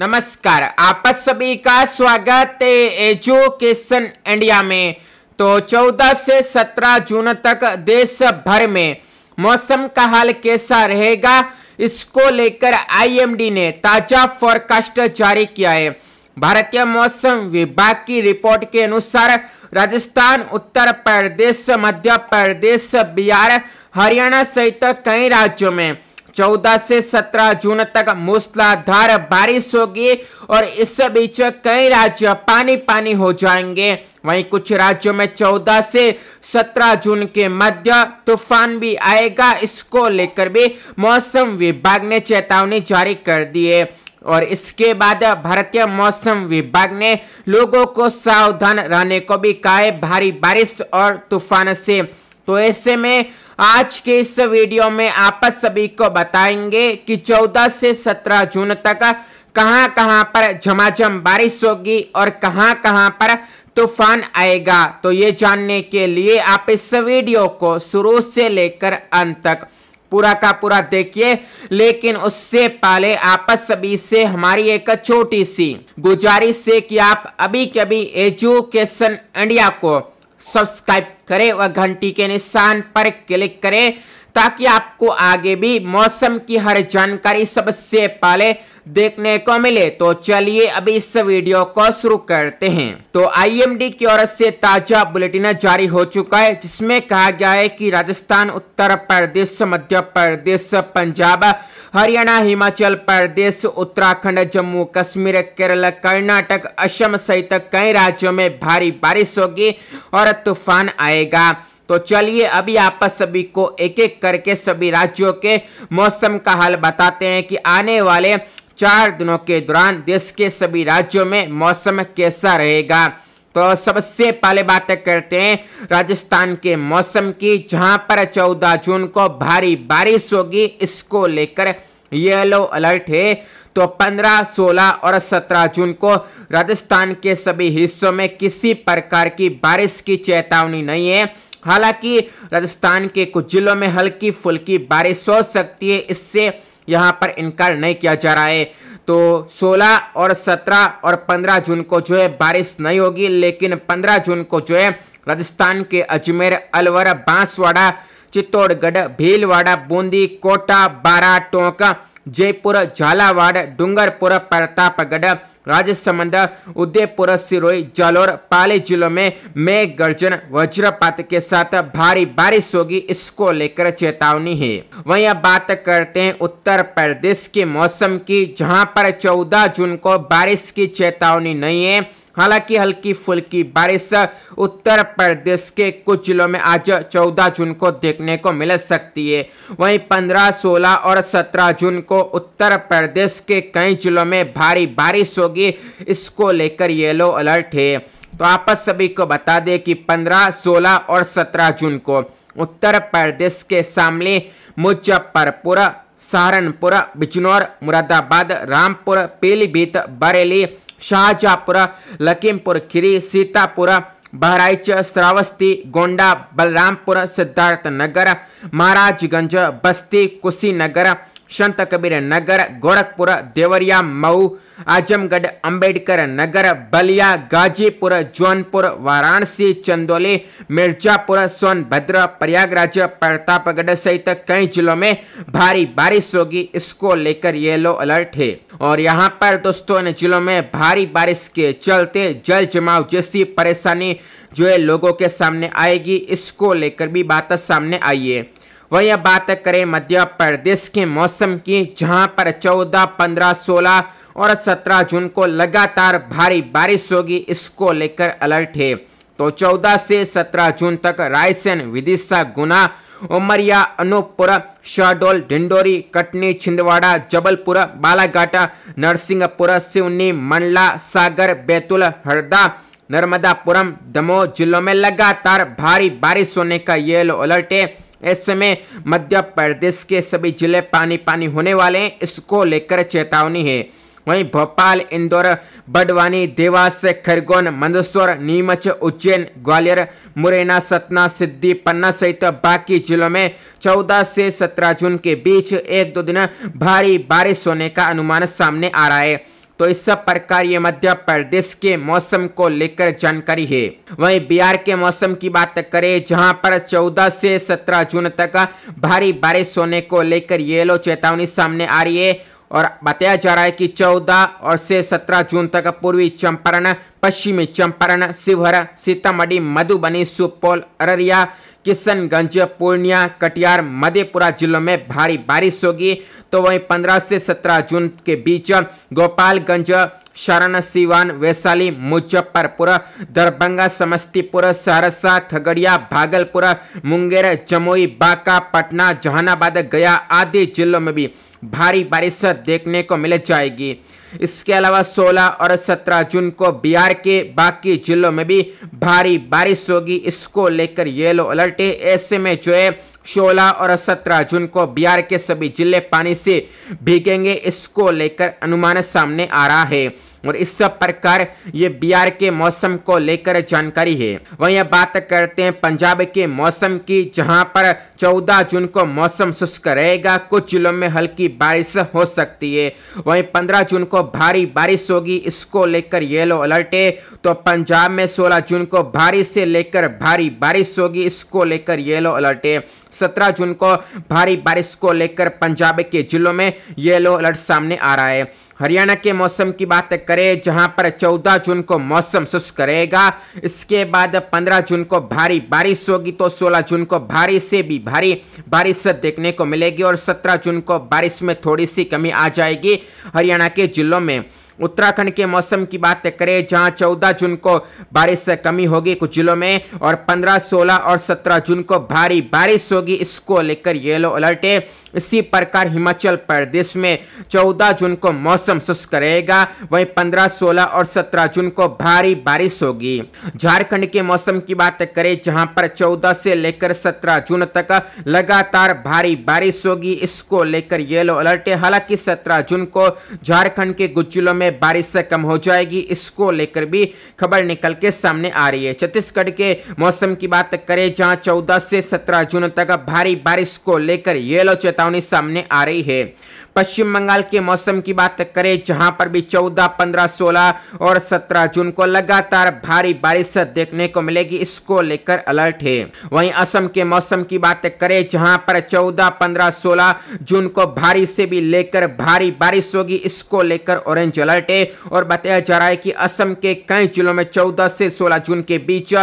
नमस्कार आप सभी का स्वागत है एजुकेशन इंडिया में तो 14 से 17 जून तक देश भर में मौसम का हाल कैसा रहेगा इसको लेकर आईएमडी ने ताजा फोरकास्ट जारी किया है भारतीय मौसम विभाग की रिपोर्ट के अनुसार राजस्थान उत्तर प्रदेश मध्य प्रदेश बिहार हरियाणा सहित कई राज्यों में 14 से 17 जून तक मूसलाधार बारिश होगी और इस बीच कई राज्य पानी पानी हो जाएंगे वहीं कुछ राज्यों में 14 से 17 जून के मध्य तूफान भी आएगा इसको लेकर भी मौसम विभाग ने चेतावनी जारी कर दी है और इसके बाद भारतीय मौसम विभाग ने लोगों को सावधान रहने को भी कहा है भारी बारिश और तूफान से तो ऐसे में आज के इस वीडियो में आप सभी को बताएंगे कि 14 से 17 जून तक कहां कहां पर झमाझम बारिश होगी और कहां कहां पर तूफान आएगा तो ये जानने के लिए आप इस वीडियो को शुरू से लेकर अंत तक पूरा का पूरा देखिए लेकिन उससे पहले आपस सभी से हमारी एक छोटी सी गुजारिश से कि आप अभी कभी एजुकेशन इंडिया को सब्सक्राइब करें व घंटी के निशान पर क्लिक करें ताकि आपको आगे भी मौसम की हर जानकारी सबसे पहले देखने को मिले तो चलिए अभी इस वीडियो को शुरू करते हैं तो आईएमडी की ओर से ताजा बुलेटिन जारी हो चुका है जिसमें कहा गया है कि राजस्थान उत्तर प्रदेश मध्य प्रदेश पंजाब हरियाणा हिमाचल प्रदेश उत्तराखंड जम्मू कश्मीर केरल कर्नाटक असम सहित कई राज्यों में भारी बारिश होगी और तूफान आएगा तो चलिए अभी आप सभी को एक एक करके सभी राज्यों के मौसम का हाल बताते हैं कि आने वाले चार दिनों के दौरान देश के सभी राज्यों में मौसम कैसा रहेगा तो सबसे पहले बात करते हैं राजस्थान के मौसम की जहां पर 14 जून को भारी बारिश होगी इसको लेकर येलो अलर्ट है तो 15, 16 और 17 जून को राजस्थान के सभी हिस्सों में किसी प्रकार की बारिश की चेतावनी नहीं है हालांकि राजस्थान के कुछ जिलों में हल्की फुल्की बारिश हो सकती है इससे यहाँ पर इनकार नहीं किया जा रहा है तो 16 और 17 और 15 जून को जो है बारिश नहीं होगी लेकिन 15 जून को जो है राजस्थान के अजमेर अलवर बांसवाड़ा चित्तौड़गढ़ भीलवाड़ा बूंदी कोटा बारा टोंका जयपुर झालावाड़ डूंगरपुर प्रतापगढ़ राजसमंद उदयपुर सिरोही जालौर पाली जिलों में मेघ गर्जन वज्रपात के साथ भारी बारिश होगी इसको लेकर चेतावनी है वहीं अब बात करते हैं उत्तर प्रदेश के मौसम की जहां पर 14 जून को बारिश की चेतावनी नहीं है हालांकि हल्की फुल्की बारिश उत्तर प्रदेश के कुछ जिलों में आज 14 जून को देखने को मिल सकती है वहीं 15, 16 और 17 जून को उत्तर प्रदेश के कई जिलों में भारी बारिश होगी इसको लेकर येलो अलर्ट है तो आप सभी को बता दें कि 15, 16 और 17 जून को उत्तर प्रदेश के सामने मुजफ्फरपुर सहारनपुर बिजनौर मुरादाबाद रामपुर पीलीभीत बरेली शाहजहापुर लखीमपुर खीरी सीतापुर बहराइच श्रावस्ती गोंडा बलरामपुर सिद्धार्थनगर महाराजगंज बस्ती कुशीनगर संत कबीर नगर गोरखपुर देवरिया मऊ आजमगढ़ अंबेडकर नगर बलिया गाजीपुर जौनपुर वाराणसी चंदौली मिर्जापुर सोनभद्र प्रयागराज प्रतापगढ़ सहित कई जिलों में भारी बारिश होगी इसको लेकर येलो अलर्ट है और यहाँ पर दोस्तों इन जिलों में भारी बारिश के चलते जल जमाव जैसी परेशानी जो है लोगों के सामने आएगी इसको लेकर भी बात सामने आई है वही अब बात करें मध्य प्रदेश के मौसम की जहां पर 14, 15, 16 और 17 जून को लगातार भारी बारिश होगी इसको लेकर अलर्ट है तो 14 से 17 जून तक रायसेन विदिशा गुना उमरिया अनूपपुर शहडोल डिंडोरी कटनी छिंदवाड़ा जबलपुर बालाघाटा नरसिंहपुर सिवनी मंडला सागर बैतूल हरदा नर्मदापुरम दमोह जिलों में लगातार भारी बारिश होने का येलो अलर्ट है इस समय मध्य प्रदेश के सभी जिले पानी पानी होने वाले हैं इसको लेकर चेतावनी है वहीं भोपाल इंदौर बडवानी देवास खरगोन मंदसौर नीमच उज्जैन ग्वालियर मुरैना सतना सिद्धि पन्ना सहित बाकी जिलों में 14 से 17 जून के बीच एक दो दिन भारी बारिश होने का अनुमान सामने आ रहा है तो इस सब प्रकार ये मध्य प्रदेश के मौसम को लेकर जानकारी है वहीं बिहार के मौसम की बात करें जहां पर 14 से 17 जून तक भारी बारिश होने को लेकर येलो चेतावनी सामने आ रही है और बताया जा रहा है कि 14 और से 17 जून तक पूर्वी चंपारण पश्चिमी चंपारण शिवहर सीतामढ़ी मधुबनी सुपौल अररिया किशनगंज पूर्णिया कटिहार मधेपुरा जिलों में भारी बारिश होगी तो वहीं 15 से 17 जून के बीच गोपालगंज शरण सीवान वैशाली मुजफ्फरपुर दरभंगा समस्तीपुर सहरसा खगड़िया भागलपुर मुंगेर जमुई बांका पटना जहानाबाद गया आदि जिलों में भी भारी बारिश देखने को मिल जाएगी इसके अलावा 16 और 17 जून को बिहार के बाकी जिलों में भी भारी बारिश होगी इसको लेकर येलो अलर्ट है ऐसे में जो है 16 और 17 जून को बिहार के सभी जिले पानी से भीगेंगे इसको लेकर अनुमान सामने आ रहा है और इस प्रकार ये बिहार के मौसम को लेकर जानकारी है वहीं बात करते हैं पंजाब के मौसम की जहां पर 14 जून को मौसम शुष्क रहेगा कुछ जिलों में हल्की बारिश हो सकती है वहीं 15 जून को भारी बारिश होगी इसको लेकर येलो अलर्ट है तो पंजाब में 16 जून को भारी से लेकर भारी बारिश होगी इसको लेकर येलो अलर्ट है सत्रह जून को भारी बारिश को लेकर पंजाब के जिलों में येलो अलर्ट सामने आ रहा है हरियाणा के मौसम की बात करें जहां पर 14 जून को मौसम शुष्क रहेगा इसके बाद 15 जून को भारी बारिश होगी तो 16 जून को भारी से भी भारी बारिश देखने को मिलेगी और 17 जून को बारिश में थोड़ी सी कमी आ जाएगी हरियाणा के जिलों में उत्तराखंड के मौसम की बात करें जहां 14 जून को बारिश से कमी होगी कुछ जिलों में और 15, 16 और 17 जून को भारी बारिश होगी इसको लेकर येलो अलर्ट है इसी प्रकार हिमाचल प्रदेश में 14 जून को मौसम शुष्क रहेगा वहीं 15, 16 और 17 जून को भारी बारिश होगी झारखंड के मौसम की बात करें जहां पर 14 से लेकर 17 जून तक लगातार भारी बारिश होगी इसको लेकर येलो अलर्ट है हालांकि 17 जून को झारखंड के कुछ जिलों में बारिश कम हो जाएगी इसको लेकर भी खबर निकल के सामने आ रही है छत्तीसगढ़ के मौसम की बात करें जहां चौदह से सत्रह जून तक भारी बारिश को लेकर येलो चेतावनी चेतावनी सामने आ रही है पश्चिम बंगाल के मौसम की बात करें जहां पर भी 14, 15, 16 और 17 जून को लगातार भारी बारिश देखने को मिलेगी इसको लेकर अलर्ट है वहीं असम के मौसम की बात करें जहां पर 14, 15, 16 जून को भारी से भी लेकर भारी बारिश होगी इसको लेकर ऑरेंज अलर्ट है और बताया जा रहा है कि असम के कई जिलों में चौदह से सोलह जून के बीच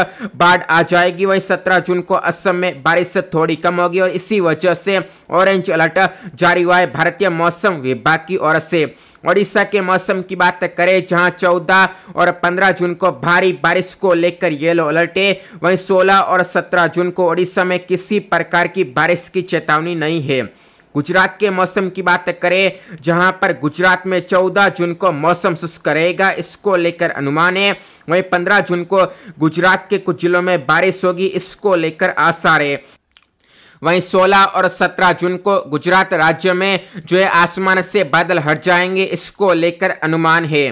बाढ़ आ जाएगी वहीं सत्रह जून को असम में बारिश थोड़ी कम होगी और इसी वजह से ऑरेंज अलर्ट जारी हुआ है भारतीय मौसम विभाग की ओर से ओडिशा के मौसम की बात करें जहां 14 और 15 जून को भारी बारिश को लेकर येलो अलर्ट है वहीं 16 और 17 जून को ओडिशा में किसी प्रकार की बारिश की चेतावनी नहीं है गुजरात के मौसम की बात करें जहां पर गुजरात में 14 जून को मौसम शुष्क रहेगा इसको लेकर अनुमान है वहीं 15 जून को गुजरात के कुछ जिलों में बारिश होगी इसको लेकर आसार है वहीं 16 और 17 जून को गुजरात राज्य में जो है आसमान से बादल हट जाएंगे इसको लेकर अनुमान है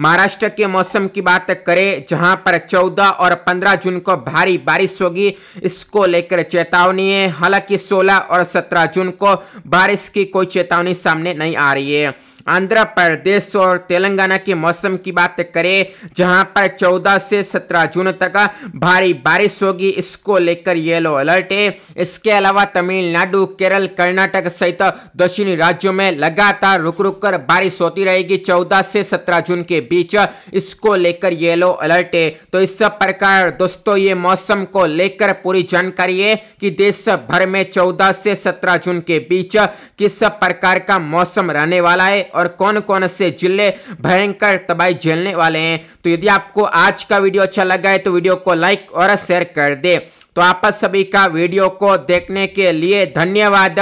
महाराष्ट्र के मौसम की बात करें जहां पर 14 और 15 जून को भारी बारिश होगी इसको लेकर चेतावनी है हालांकि 16 और 17 जून को बारिश की कोई चेतावनी सामने नहीं आ रही है आंध्र प्रदेश और तेलंगाना के मौसम की बात करें जहां पर 14 से 17 जून तक भारी बारिश होगी इसको लेकर येलो अलर्ट है इसके अलावा तमिलनाडु केरल कर्नाटक सहित दक्षिणी राज्यों में लगातार रुक रुक कर बारिश होती रहेगी चौदह से सत्रह जून के बीच इसको लेकर येलो अलर्ट है तो इस प्रकार दोस्तों ये मौसम को लेकर पूरी जानकारी है कि देश भर में 14 से 17 जून के बीच किस प्रकार का मौसम रहने वाला है और कौन कौन से जिले भयंकर तबाही झेलने वाले हैं तो यदि आपको आज का वीडियो अच्छा लगा है तो वीडियो को लाइक और शेयर कर दे तो आप सभी का वीडियो को देखने के लिए धन्यवाद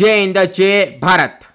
जय हिंद जय भारत